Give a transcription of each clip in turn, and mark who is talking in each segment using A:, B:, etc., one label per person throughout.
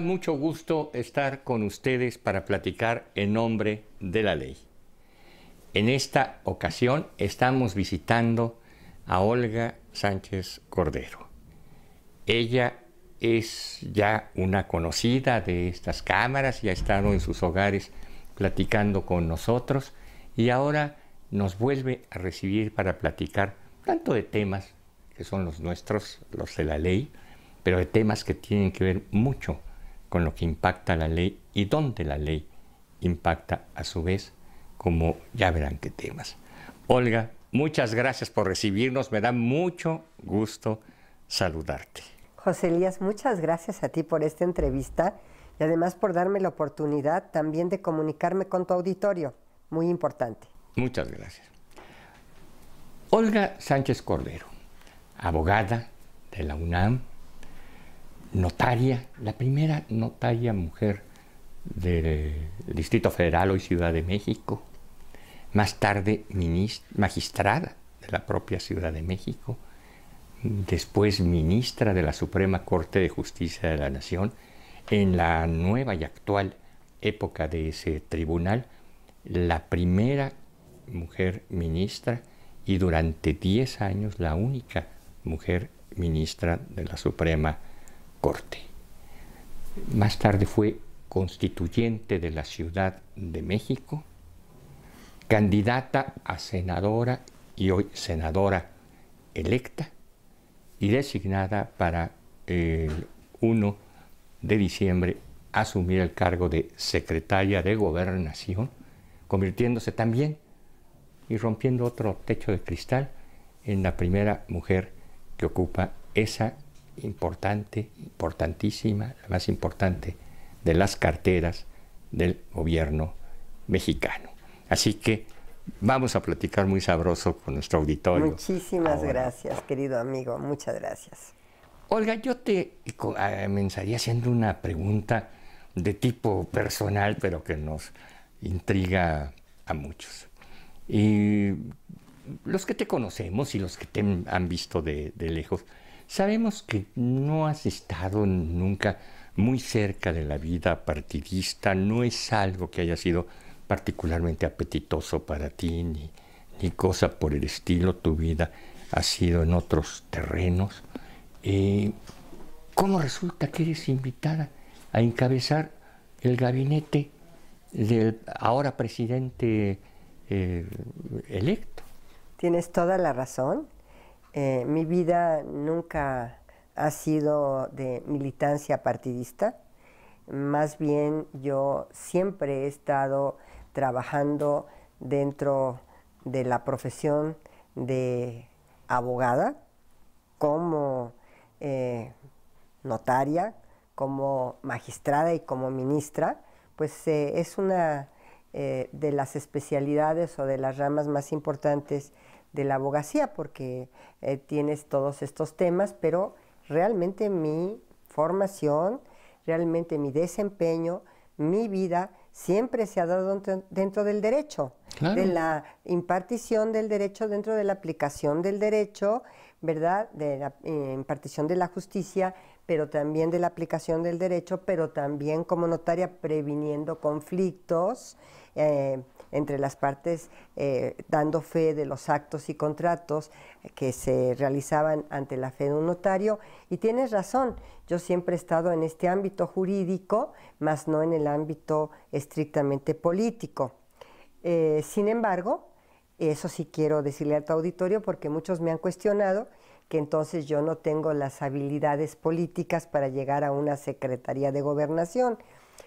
A: mucho gusto estar con ustedes para platicar en nombre de la ley. En esta ocasión estamos visitando a Olga Sánchez Cordero. Ella es ya una conocida de estas cámaras y ha estado en sus hogares platicando con nosotros y ahora nos vuelve a recibir para platicar tanto de temas que son los nuestros, los de la ley, pero de temas que tienen que ver mucho con lo que impacta la ley y dónde la ley impacta a su vez, como ya verán qué temas. Olga, muchas gracias por recibirnos, me da mucho gusto saludarte.
B: José Elías, muchas gracias a ti por esta entrevista y además por darme la oportunidad también de comunicarme con tu auditorio, muy
A: importante. Muchas gracias. Olga Sánchez Cordero, abogada de la UNAM, notaria, la primera notaria mujer del Distrito Federal, hoy Ciudad de México, más tarde magistrada de la propia Ciudad de México, después ministra de la Suprema Corte de Justicia de la Nación, en la nueva y actual época de ese tribunal, la primera mujer ministra y durante 10 años la única mujer ministra de la Suprema Corte corte. Más tarde fue constituyente de la Ciudad de México, candidata a senadora y hoy senadora electa y designada para el 1 de diciembre asumir el cargo de secretaria de gobernación, convirtiéndose también y rompiendo otro techo de cristal en la primera mujer que ocupa esa importante, importantísima, la más importante de las carteras del gobierno mexicano. Así que vamos a platicar muy sabroso con nuestro auditorio.
B: Muchísimas gracias, querido amigo, muchas gracias. Olga, yo te
A: comenzaría ah, haciendo una pregunta de tipo personal, pero que nos intriga a muchos. Y los que te conocemos y los que te han visto de lejos, Sabemos que no has estado nunca muy cerca de la vida partidista, no es algo que haya sido particularmente apetitoso para ti, ni, cosa por el estilo, tu vida ha sido en otros terrenos. Eh, ¿Cómo resulta que eres invitada a encabezar el gabinete del ahora presidente eh, electo?
B: Tienes toda la razón. Eh, mi vida nunca ha sido de militancia partidista, más bien yo siempre he estado trabajando dentro de la profesión de abogada, como eh, notaria, como magistrada y como ministra, pues eh, es una de las especialidades o de las ramas más importantes de la abogacía porque eh, tienes todos estos temas, pero realmente mi formación, realmente mi desempeño, mi vida siempre se ha dado dentro del derecho, de la impartición del derecho, dentro de la aplicación del derecho, ¿verdad? De la eh, impartición de la justicia, pero también de la aplicación del derecho, pero también como notaria previniendo conflictos eh, entre las partes, eh, dando fe de los actos y contratos que se realizaban ante la fe de un notario. Y tienes razón, yo siempre he estado en este ámbito jurídico, más no en el ámbito estrictamente político. Eh, sin embargo, eso sí quiero decirle a tu auditorio porque muchos me han cuestionado, que entonces yo no tengo las habilidades políticas para llegar a una Secretaría de Gobernación.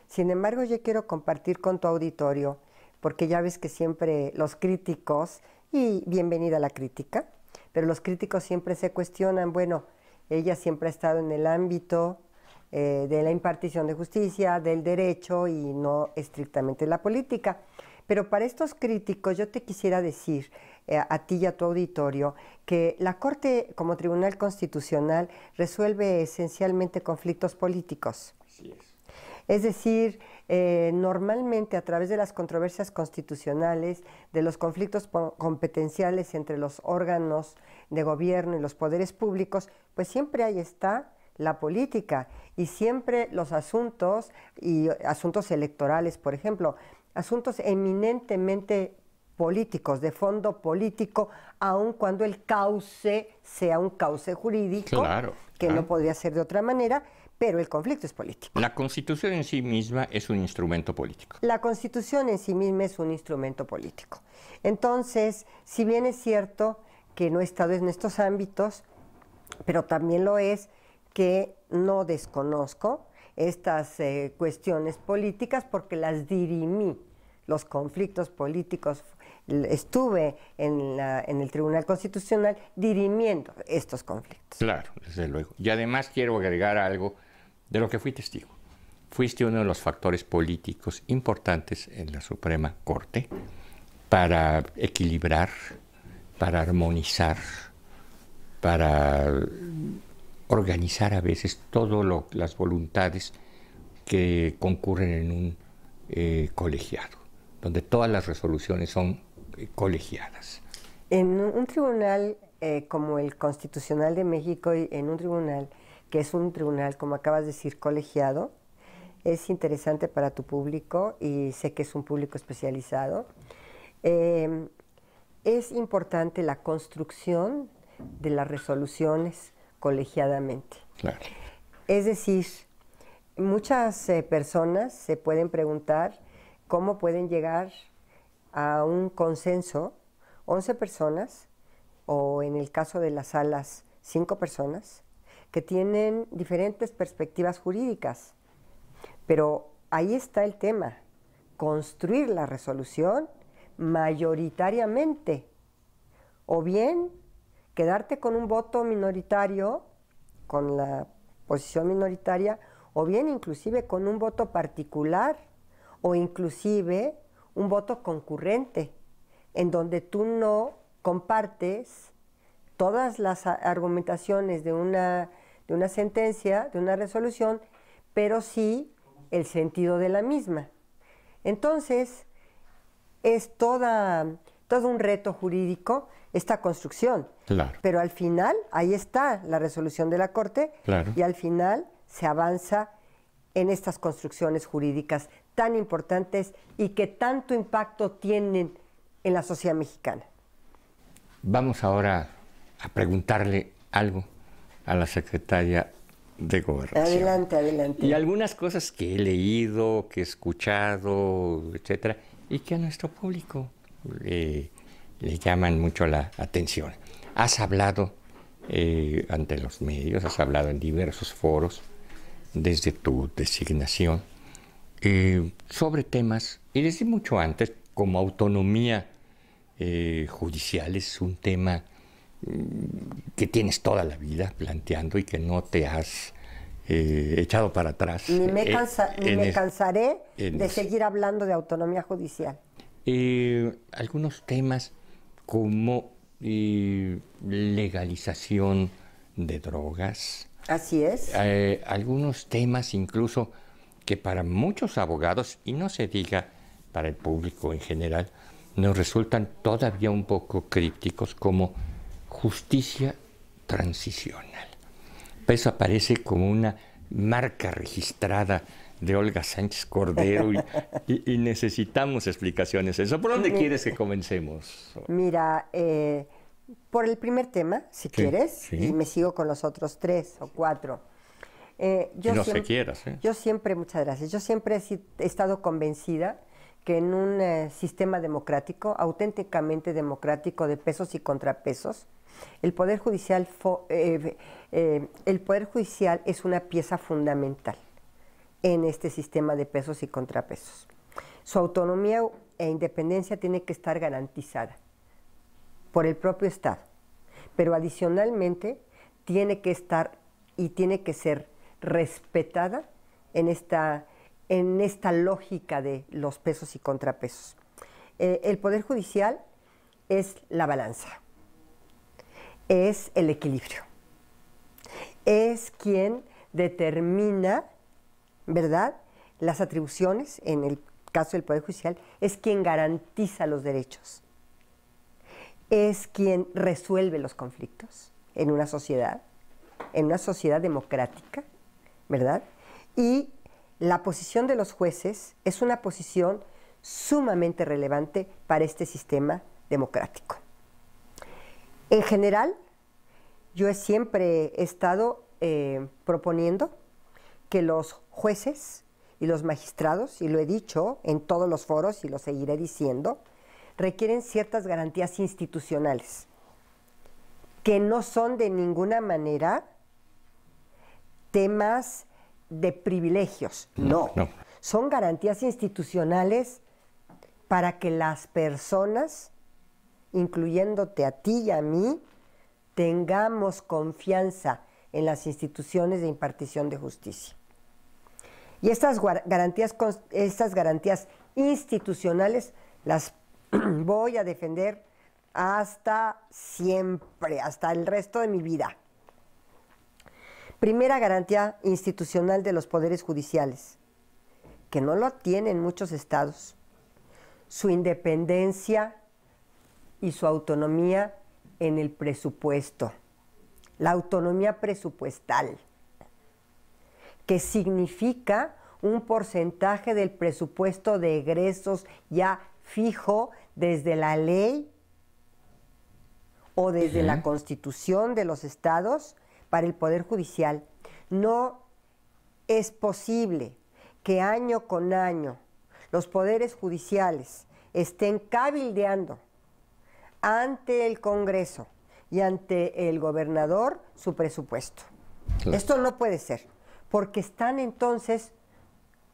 B: Sin embargo, yo quiero compartir con tu auditorio, porque ya ves que siempre los críticos, y bienvenida a la crítica, pero los críticos siempre se cuestionan, bueno, ella siempre ha estado en el ámbito eh, de la impartición de justicia, del derecho y no estrictamente la política. Pero para estos críticos yo te quisiera decir eh, a ti y a tu auditorio que la Corte como Tribunal Constitucional resuelve esencialmente conflictos políticos. es. Es decir, eh, normalmente a través de las controversias constitucionales, de los conflictos competenciales entre los órganos de gobierno y los poderes públicos, pues siempre ahí está la política y siempre los asuntos y asuntos electorales, por ejemplo, asuntos eminentemente políticos, de fondo político, aun cuando el cauce sea un cauce jurídico, que no podría ser de otra manera, pero el conflicto es político.
A: La constitución en sí misma es un instrumento político.
B: La constitución en sí misma es un instrumento político. Entonces, si bien es cierto que no he estado en estos ámbitos, pero también lo es que no desconozco estas eh, cuestiones políticas porque las dirimí los conflictos políticos estuve en, el Tribunal Constitucional dirimiendo estos
A: conflictos. Claro, desde luego. Y además quiero agregar algo de lo que fui testigo. Fuiste uno de los factores políticos importantes en la Suprema Corte para equilibrar, para armonizar, para organizar a veces todas las voluntades que concurren en un eh, colegiado, donde todas las resoluciones son colegiadas.
B: En un tribunal eh, como el Constitucional de México, y en un tribunal que es un tribunal, como acabas de decir, colegiado, es interesante para tu público y sé que es un público especializado. Em, es importante la construcción de las resoluciones colegiadamente. Es decir, muchas eh, personas se pueden preguntar cómo pueden llegar a un consenso 11 personas, o en el caso de las salas 5 personas, que tienen diferentes perspectivas jurídicas. Pero ahí está el tema, construir la resolución mayoritariamente, o bien quedarte con un voto minoritario, con la posición minoritaria, o bien inclusive con un voto particular, o inclusive un voto concurrente, en donde tú no compartes todas las argumentaciones de una, de una sentencia, de una resolución, pero sí el sentido de la misma. Entonces, es toda, todo un reto jurídico esta construcción. Pero al final, ahí está la resolución de la Corte y al final se avanza en estas construcciones jurídicas tan importantes y que tanto impacto tienen en la sociedad mexicana.
A: Vamos ahora a preguntarle algo a la secretaria de Gobernación.
B: Adelante, adelante. Y
A: algunas cosas que he leído, que he escuchado, etcétera, y que a nuestro público le llaman mucho la atención. Has hablado eh, ante los medios, has hablado en diversos foros desde tu designación eh, sobre temas, y desde mucho antes, como autonomía eh, judicial es un tema mm, que tienes toda la vida planteando y que no te has eh, echado para atrás. Ni me,
B: cansaré de seguir hablando de autonomía judicial.
A: algunos temas como legalización de drogas.
B: Así es.
A: algunos temas incluso que para muchos abogados, y no se diga para el público en general, nos resultan todavía un poco crípticos como justicia transicional. Eso aparece como una marca registrada de Olga Sánchez Cordero y, necesitamos explicaciones. Eso, ¿por dónde quieres que comencemos?
B: Mira, eh, por el primer tema, si quieres, y me sigo con los otros tres o cuatro. Eh, yo siempre, muchas gracias, yo siempre he estado convencida que en un eh, sistema democrático, auténticamente democrático de pesos y contrapesos, el Poder Judicial, eh, el poder judicial es una pieza fundamental en este sistema de pesos y contrapesos. Su autonomía e independencia tiene que estar garantizada por el propio Estado, pero adicionalmente tiene que estar y tiene que ser respetada en esta, en esta lógica de los pesos y contrapesos. Eh, el Poder Judicial es la balanza, es el equilibrio, es quien determina, ¿verdad?, las atribuciones, en el caso del Poder Judicial, es quien garantiza los derechos, es quien resuelve los conflictos en una sociedad, en una sociedad democrática, ¿verdad? Y la posición de los jueces es una posición sumamente relevante para este sistema democrático. En general, yo siempre he estado eh, proponiendo que los jueces y los magistrados, y lo he dicho en todos los foros y lo seguiré diciendo, requieren ciertas garantías institucionales que no son de ninguna manera temas de privilegios, no. Son garantías institucionales para que las personas, incluyéndote a ti y a mí, tengamos confianza en las instituciones de impartición de justicia. Y estas garantías, estas garantías institucionales las voy a defender hasta siempre, hasta el resto de mi vida. Primera garantía institucional de los poderes judiciales, que no lo tienen muchos estados, su independencia y su autonomía en el presupuesto, la autonomía presupuestal, que significa un porcentaje del presupuesto de egresos ya fijo desde la ley o desde la constitución de los estados para el Poder Judicial, no es posible que año con año los poderes judiciales estén cabildeando ante el Congreso y ante el gobernador su presupuesto. Esto no puede ser, porque están entonces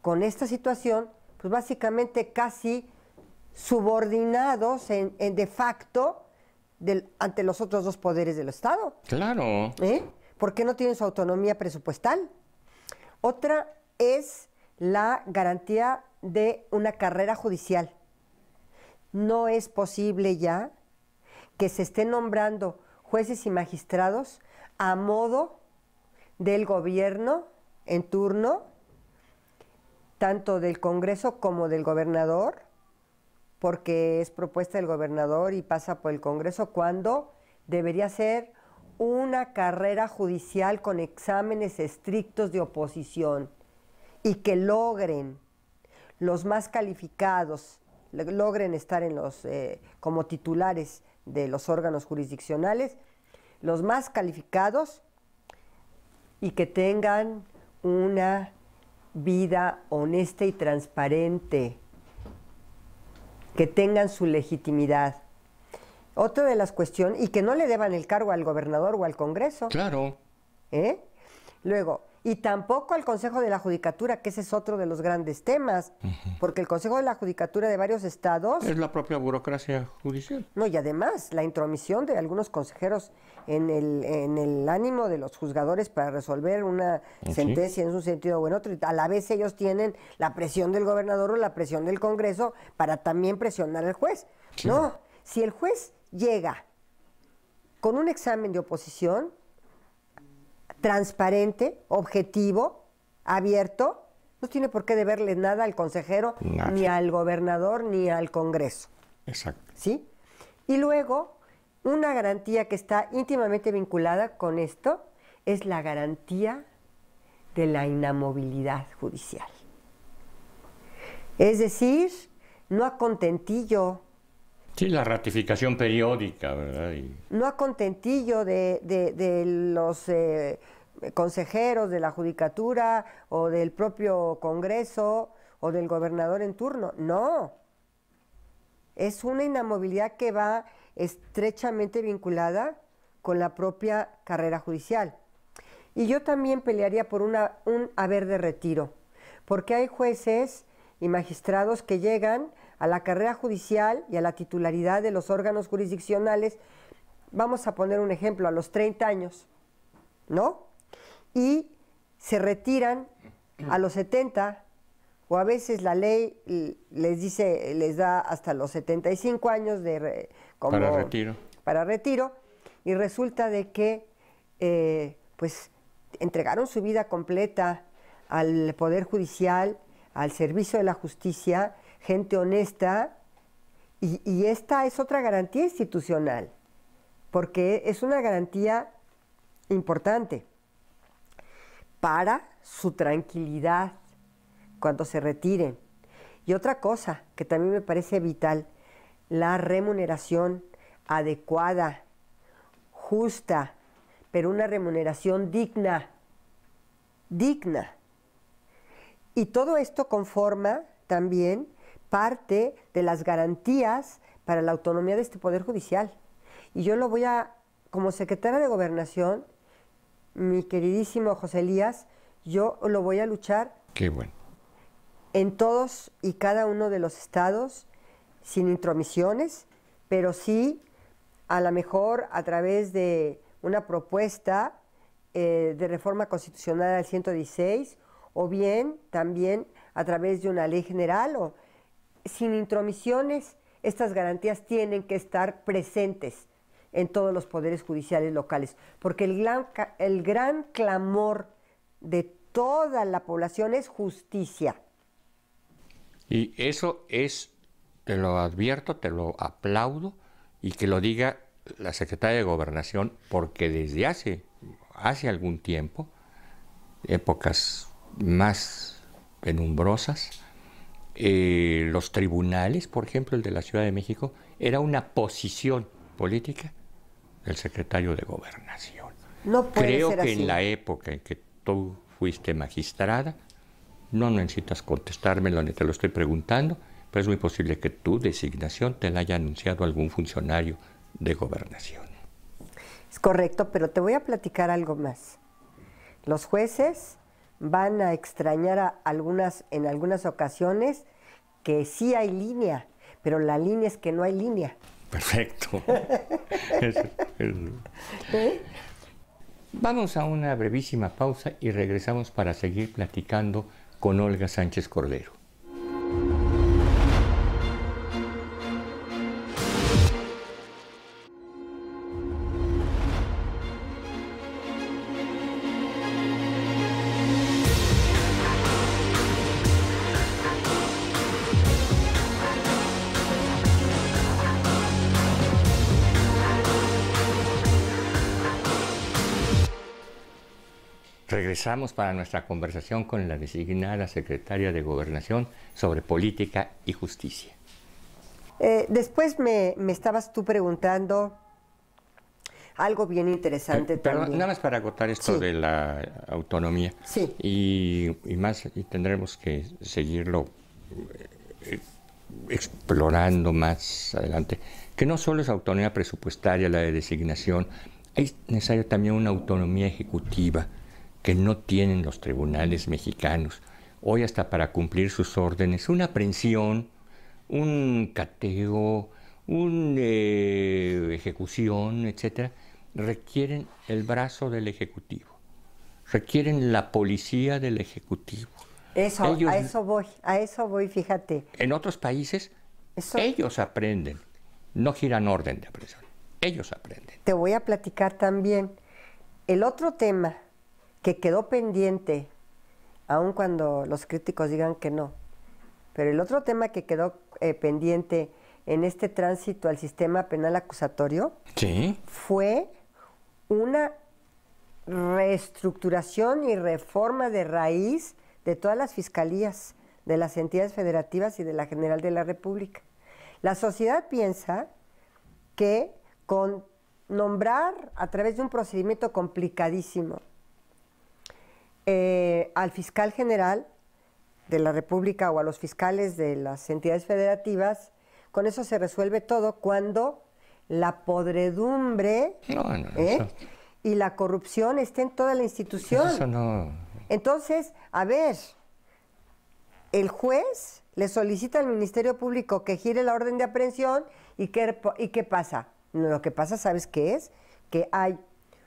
B: con esta situación, pues básicamente casi subordinados en, de facto ante los otros dos poderes del Estado.
A: Claro.
B: ¿Eh? ¿Por qué no tienen su autonomía presupuestal? Otra es la garantía de una carrera judicial. No es posible ya que se estén nombrando jueces y magistrados a modo del gobierno en turno, tanto del Congreso como del gobernador, porque es propuesta del gobernador y pasa por el Congreso cuando debería ser una carrera judicial con exámenes estrictos de oposición y que logren los más calificados, logren estar en los, eh, como titulares de los órganos jurisdiccionales, los más calificados y que tengan una vida honesta y transparente, que tengan su legitimidad. Otra de las cuestiones, y que no le deban el cargo al gobernador o al Congreso. Claro. ¿Eh? Luego, y tampoco al Consejo de la Judicatura, que ese es otro de los grandes temas, porque el Consejo de la Judicatura de varios estados...
A: Es la propia burocracia
B: judicial. No, y además la intromisión de algunos consejeros en el, en el ánimo de los juzgadores para resolver una ah, sentencia en su sentido o en otro, a la vez ellos tienen la presión del gobernador o la presión del Congreso para también presionar al juez. No, si el juez llega con un examen de oposición transparente, objetivo, abierto, no tiene por qué deberle nada al consejero, ni al gobernador, ni al Congreso. Exacto. ¿Sí? Y luego, una garantía que está íntimamente vinculada con esto es la garantía de la inamovilidad judicial. Es decir, no a
A: Sí, la ratificación periódica, ¿verdad?
B: No a contentillo de, los eh, consejeros de la Judicatura o del propio Congreso o del gobernador en turno, no. Es una inamovilidad que va estrechamente vinculada con la propia carrera judicial. Y yo también pelearía por una, un haber de retiro, porque hay jueces y magistrados que llegan a la carrera judicial y a la titularidad de los órganos jurisdiccionales, vamos a poner un ejemplo, a los 30 años, ¿no? Y se retiran a los 70 o a veces la ley les dice, les da hasta los 75 años de para retiro. Para retiro y resulta de que eh, pues entregaron su vida completa al Poder Judicial, al servicio de la justicia gente honesta y, esta es otra garantía institucional, porque es una garantía importante para su tranquilidad cuando se retiren. Y otra cosa que también me parece vital, la remuneración adecuada, justa, pero una remuneración digna, digna. Y todo esto conforma también parte de las garantías para la autonomía de este Poder Judicial. Y yo lo voy a, como secretaria de Gobernación, mi queridísimo José Elías, yo lo voy a luchar. Qué bueno. En todos y cada uno de los estados, sin intromisiones, pero sí, a lo mejor a través de una propuesta eh, de reforma constitucional al 116, o bien también a través de una ley general o sin intromisiones, estas garantías tienen que estar presentes en todos los poderes judiciales locales, porque el gran, clamor de toda la población es justicia.
A: Y eso es, te lo advierto, te lo aplaudo y que lo diga la secretaria de Gobernación, porque desde hace, hace algún tiempo, épocas más penumbrosas, eh, los tribunales, por ejemplo, el de la Ciudad de México, era una posición política del secretario de Gobernación.
B: No Creo que en la
A: época en que tú fuiste magistrada, no necesitas contestármelo ni te lo estoy preguntando, pero es muy posible que tu designación te la haya anunciado algún funcionario de Gobernación.
B: Es correcto, pero te voy a platicar algo más. Los jueces van a extrañar a algunas, en algunas ocasiones que sí hay línea, pero la línea es que no hay línea.
A: Perfecto. ¿Eh? Vamos a una brevísima pausa y regresamos para seguir platicando con Olga Sánchez Cordero. Regresamos para nuestra conversación con la designada secretaria de Gobernación sobre política y justicia.
B: Eh, después me, estabas tú preguntando algo bien interesante. también. nada más
A: para agotar esto de la autonomía. Sí. Y, más, y tendremos que seguirlo eh, explorando más adelante. Que no solo es autonomía presupuestaria la de designación, es necesario también una autonomía ejecutiva que no tienen los tribunales mexicanos. Hoy hasta para cumplir sus órdenes, una aprehensión, un cateo, una eh, ejecución, etcétera, requieren el brazo del Ejecutivo, requieren la policía del Ejecutivo.
B: Eso, a eso voy, a eso voy, fíjate.
A: En otros países, ellos aprenden, no giran orden de aprehensión, ellos aprenden.
B: Te voy a platicar también el otro tema que quedó pendiente, aun cuando los críticos digan que no. Pero el otro tema que quedó eh, pendiente en este tránsito al sistema penal acusatorio ¿Sí? fue una reestructuración y reforma de raíz de todas las fiscalías, de las entidades federativas y de la General de la República. La sociedad piensa que con nombrar a través de un procedimiento complicadísimo eh, al fiscal general de la República o a los fiscales de las entidades federativas, con eso se resuelve todo cuando la podredumbre
A: ¿eh?
B: y la corrupción esté en toda la institución. Eso no... Entonces, a ver, el juez le solicita al Ministerio Público que gire la orden de aprehensión y qué, y qué pasa. Lo que pasa, ¿sabes qué es? Que hay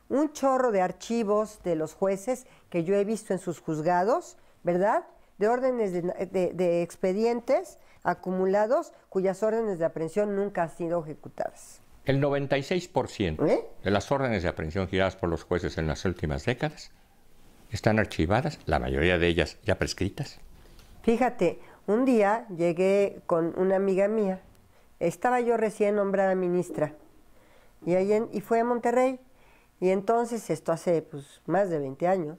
B: un chorro de archivos de los jueces que yo he visto en sus juzgados, ¿verdad? De órdenes de, expedientes acumulados cuyas órdenes de aprehensión nunca han sido ejecutadas.
A: El 96% ¿Eh? de las órdenes de aprehensión giradas por los jueces en las últimas décadas están archivadas, la mayoría de ellas ya prescritas.
B: Fíjate, un día llegué con una amiga mía, estaba yo recién nombrada ministra, y, y fue a Monterrey, y entonces, esto hace pues, más de 20 años,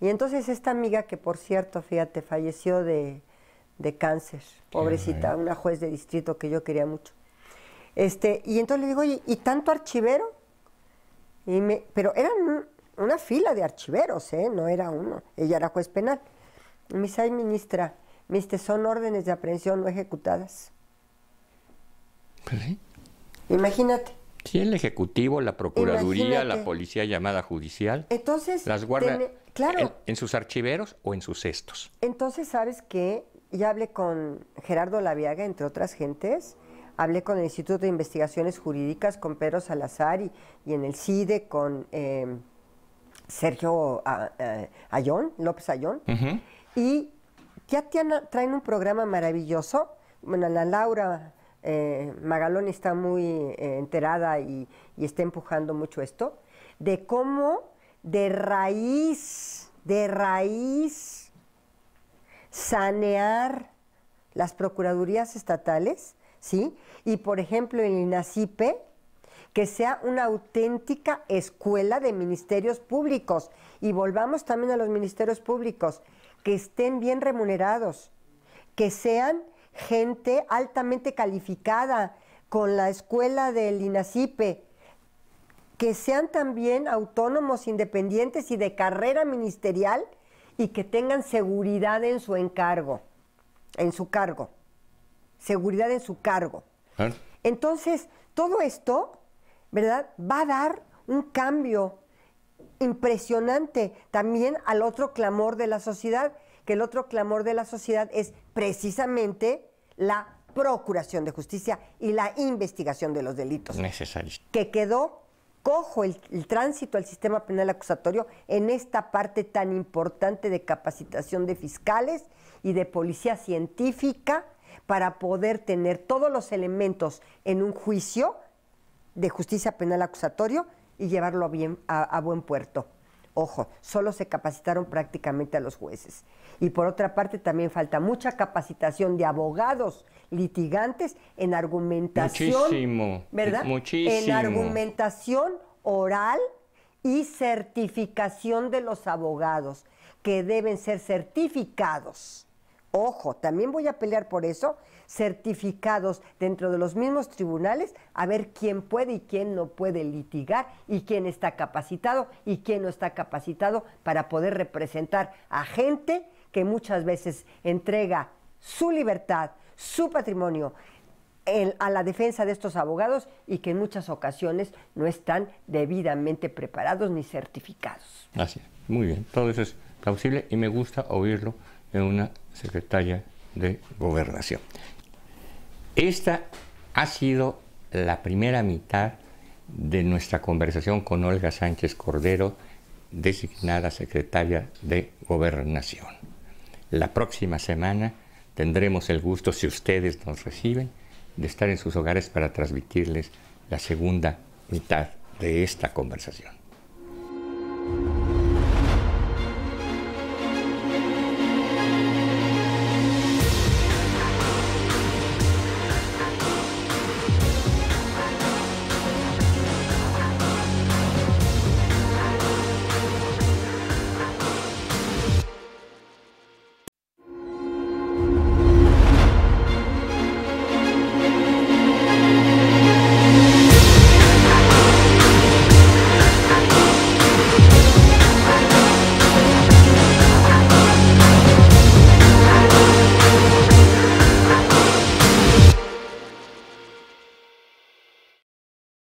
B: y entonces esta amiga que por cierto, fíjate, falleció de, cáncer, pobrecita, una juez de distrito que yo quería mucho. Este, y entonces le digo, ¿y tanto archivero? Y me, pero era una fila de archiveros, ¿eh? no era uno, ella era juez penal. Y me dice, ay ministra, son órdenes de aprehensión no ejecutadas.
A: Imagínate. Sí, el Ejecutivo, la Procuraduría, la Policía llamada Judicial. Entonces, las guarda en, sus archiveros o en sus cestos.
B: Entonces, ¿sabes que Ya hablé con Gerardo Laviaga, entre otras gentes, hablé con el Instituto de Investigaciones Jurídicas, con Pedro Salazar y, en el CIDE con em, Sergio eh, Ayón, López Ayón, y ya traen un programa maravilloso. Bueno, la Laura eh, Magalón está muy eh, enterada y, está empujando mucho esto, de cómo de raíz, de raíz, sanear las procuradurías estatales, ¿sí? Y por ejemplo, en el INACIPE, que sea una auténtica escuela de ministerios públicos. Y volvamos también a los ministerios públicos, que estén bien remunerados, que sean gente altamente calificada con la escuela del INACIPE, que sean también autónomos, independientes y de carrera ministerial y que tengan seguridad en su encargo, en su cargo, seguridad en su cargo. Entonces, todo esto, ¿verdad? Va a dar un cambio impresionante también al otro clamor de la sociedad, que el otro clamor de la sociedad es precisamente la procuración de justicia y la investigación de los delitos. Necesario. Que quedó cojo el, tránsito al sistema penal acusatorio en esta parte tan importante de capacitación de fiscales y de policía científica para poder tener todos los elementos en un juicio de justicia penal acusatorio y llevarlo bien, a buen puerto. Ojo, solo se capacitaron prácticamente a los jueces. Y por otra parte, también falta mucha capacitación de abogados litigantes en argumentación. ¿Verdad? Muchísimo. En argumentación oral y certificación de los abogados, que deben ser certificados. Ojo, también voy a pelear por eso, certificados dentro de los mismos tribunales a ver quién puede y quién no puede litigar y quién está capacitado y quién no está capacitado para poder representar a gente que muchas veces entrega su libertad, su patrimonio, a la defensa de estos abogados y que en muchas ocasiones no están debidamente preparados ni certificados.
A: Así muy bien, todo eso es plausible y me gusta oírlo en una secretaria de gobernación. Esta ha sido la primera mitad de nuestra conversación con Olga Sánchez Cordero, designada secretaria de Gobernación. La próxima semana tendremos el gusto, si ustedes nos reciben, de estar en sus hogares para transmitirles la segunda mitad de esta conversación.